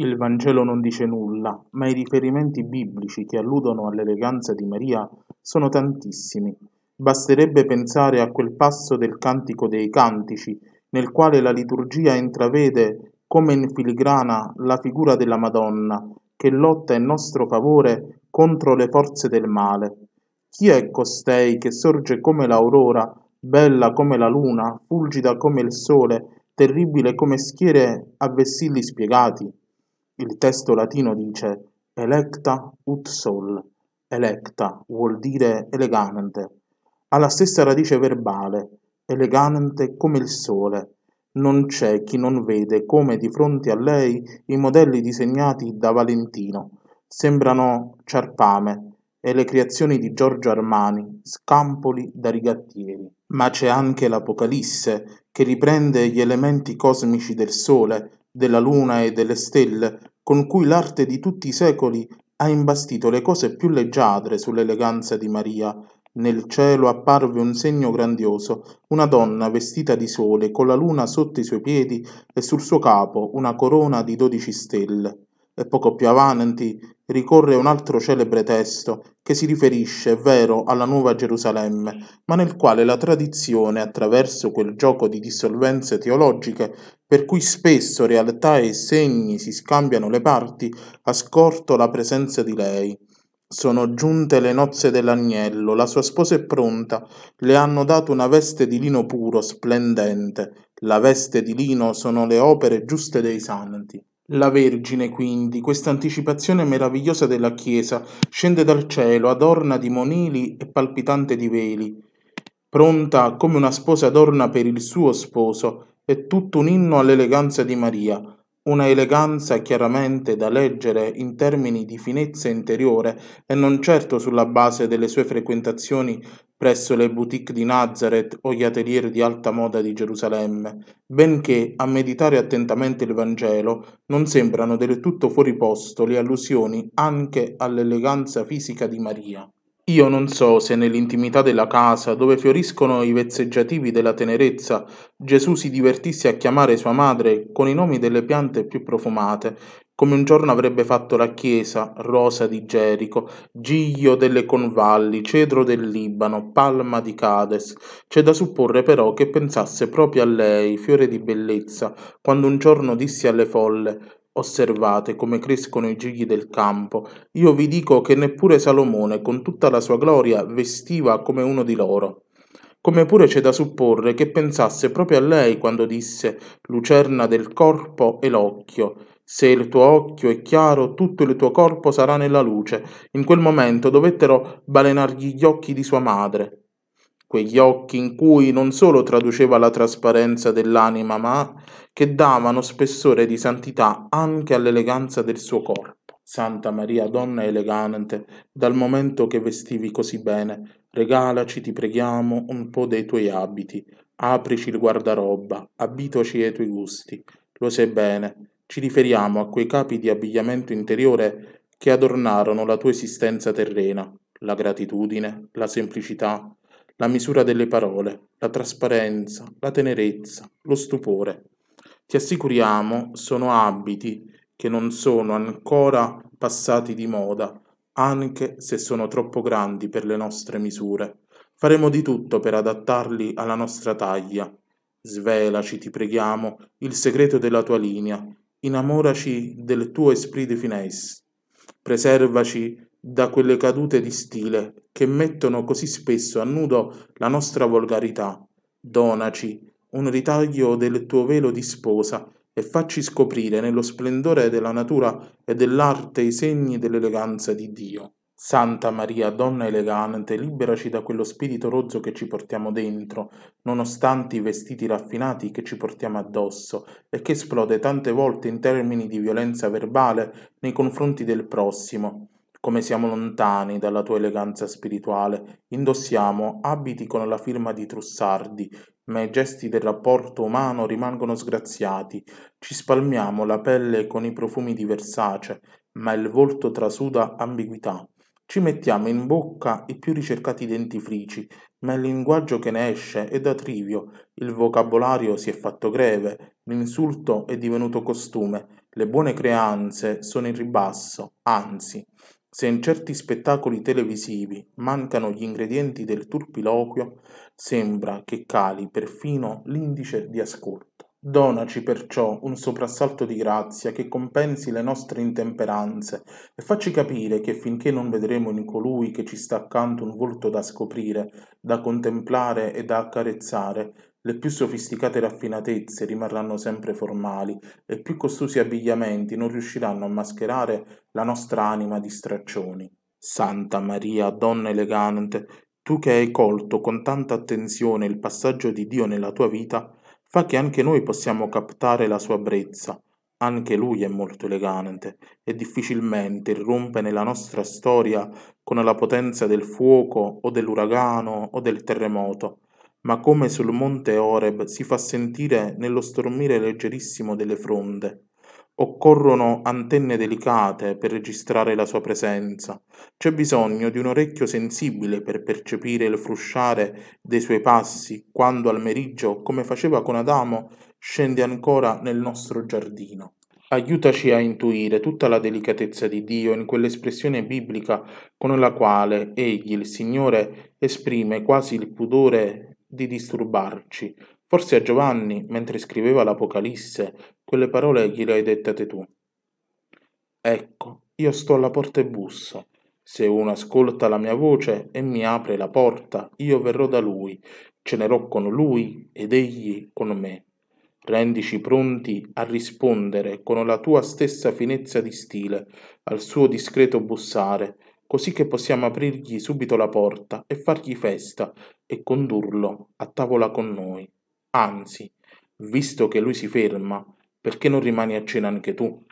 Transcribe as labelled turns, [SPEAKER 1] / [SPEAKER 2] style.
[SPEAKER 1] Il Vangelo non dice nulla, ma i riferimenti biblici che alludono all'eleganza di Maria sono tantissimi. Basterebbe pensare a quel passo del Cantico dei Cantici, nel quale la liturgia intravede, come in filigrana, la figura della Madonna, che lotta in nostro favore contro le forze del male. Chi è costei che sorge come l'aurora, bella come la luna, fulgida come il sole, terribile come schiere a vessilli spiegati? Il testo latino dice "Electa ut sol", electa vuol dire elegante, ha la stessa radice verbale, elegante come il sole. Non c'è chi non vede come di fronte a lei i modelli disegnati da Valentino sembrano ciarpame e le creazioni di Giorgio Armani, scampoli da rigattieri. Ma c'è anche l'Apocalisse che riprende gli elementi cosmici del Sole della luna e delle stelle con cui l'arte di tutti i secoli ha imbastito le cose più leggiadre sull'eleganza di Maria, nel cielo apparve un segno grandioso, una donna vestita di sole, con la luna sotto i suoi piedi e sul suo capo una corona di dodici stelle. E poco più avanti ricorre un altro celebre testo che si riferisce, è vero, alla Nuova Gerusalemme, ma nel quale la tradizione, attraverso quel gioco di dissolvenze teologiche, per cui spesso realtà e segni si scambiano le parti, ha scorto la presenza di lei. Sono giunte le nozze dell'agnello, la sua sposa è pronta, le hanno dato una veste di lino puro, splendente. La veste di lino sono le opere giuste dei santi. La Vergine, quindi, questa anticipazione meravigliosa della Chiesa, scende dal cielo, adorna di monili e palpitante di veli, pronta come una sposa adorna per il suo sposo, è tutto un inno all'eleganza di Maria, una eleganza chiaramente da leggere in termini di finezza interiore e non certo sulla base delle sue frequentazioni presso le boutique di Nazareth o gli atelier di alta moda di Gerusalemme, benché a meditare attentamente il Vangelo non sembrano del tutto fuori posto le allusioni anche all'eleganza fisica di Maria. Io non so se nell'intimità della casa, dove fioriscono i vezzeggiativi della tenerezza, Gesù si divertisse a chiamare sua madre con i nomi delle piante più profumate, come un giorno avrebbe fatto la Chiesa, rosa di Gerico, giglio delle convalli, cedro del Libano, palma di Cades. C'è da supporre però che pensasse proprio a lei, fiore di bellezza, quando un giorno disse alle folle Osservate come crescono i gigli del campo. Io vi dico che neppure Salomone, con tutta la sua gloria, vestiva come uno di loro. Come pure c'è da supporre che pensasse proprio a lei quando disse Lucerna del corpo e l'occhio. Se il tuo occhio è chiaro, tutto il tuo corpo sarà nella luce. In quel momento dovettero balenargli gli occhi di sua madre quegli occhi in cui non solo traduceva la trasparenza dell'anima, ma che davano spessore di santità anche all'eleganza del suo corpo. Santa Maria, donna elegante, dal momento che vestivi così bene, regalaci, ti preghiamo, un po' dei tuoi abiti, aprici il guardaroba, abitoci ai tuoi gusti. Lo sai bene, ci riferiamo a quei capi di abbigliamento interiore che adornarono la tua esistenza terrena, la gratitudine, la semplicità, la misura delle parole, la trasparenza, la tenerezza, lo stupore. Ti assicuriamo, sono abiti che non sono ancora passati di moda, anche se sono troppo grandi per le nostre misure. Faremo di tutto per adattarli alla nostra taglia. Svelaci, ti preghiamo, il segreto della tua linea, innamoraci del tuo esprit de finesse, preservaci da quelle cadute di stile che mettono così spesso a nudo la nostra volgarità. Donaci un ritaglio del tuo velo di sposa e facci scoprire nello splendore della natura e dell'arte i segni dell'eleganza di Dio. Santa Maria, donna elegante, liberaci da quello spirito rozzo che ci portiamo dentro, nonostante i vestiti raffinati che ci portiamo addosso e che esplode tante volte in termini di violenza verbale nei confronti del prossimo come siamo lontani dalla tua eleganza spirituale, indossiamo abiti con la firma di Trussardi, ma i gesti del rapporto umano rimangono sgraziati, ci spalmiamo la pelle con i profumi di Versace, ma il volto trasuda ambiguità. Ci mettiamo in bocca i più ricercati dentifrici, ma il linguaggio che ne esce è da trivio, il vocabolario si è fatto greve, l'insulto è divenuto costume, le buone creanze sono in ribasso, anzi, se in certi spettacoli televisivi mancano gli ingredienti del turpiloquio, sembra che cali perfino l'indice di ascolto. Donaci perciò un soprassalto di grazia che compensi le nostre intemperanze e facci capire che finché non vedremo in colui che ci sta accanto un volto da scoprire, da contemplare e da accarezzare, le più sofisticate raffinatezze rimarranno sempre formali e più costosi abbigliamenti non riusciranno a mascherare la nostra anima di straccioni. Santa Maria, donna elegante, tu che hai colto con tanta attenzione il passaggio di Dio nella tua vita, fa che anche noi possiamo captare la sua brezza. Anche lui è molto elegante e difficilmente irrompe nella nostra storia con la potenza del fuoco o dell'uragano o del terremoto ma come sul monte Oreb si fa sentire nello stormire leggerissimo delle fronde. Occorrono antenne delicate per registrare la sua presenza. C'è bisogno di un orecchio sensibile per percepire il frusciare dei suoi passi quando al meriggio, come faceva con Adamo, scende ancora nel nostro giardino. Aiutaci a intuire tutta la delicatezza di Dio in quell'espressione biblica con la quale Egli, il Signore, esprime quasi il pudore di disturbarci. Forse a Giovanni, mentre scriveva l'Apocalisse, quelle parole gliele hai dettate tu. Ecco, io sto alla porta e busso. Se uno ascolta la mia voce e mi apre la porta, io verrò da lui, cenerò con lui ed egli con me. Rendici pronti a rispondere con la tua stessa finezza di stile al suo discreto bussare, così che possiamo aprirgli subito la porta e fargli festa e condurlo a tavola con noi. Anzi, visto che lui si ferma, perché non rimani a cena anche tu?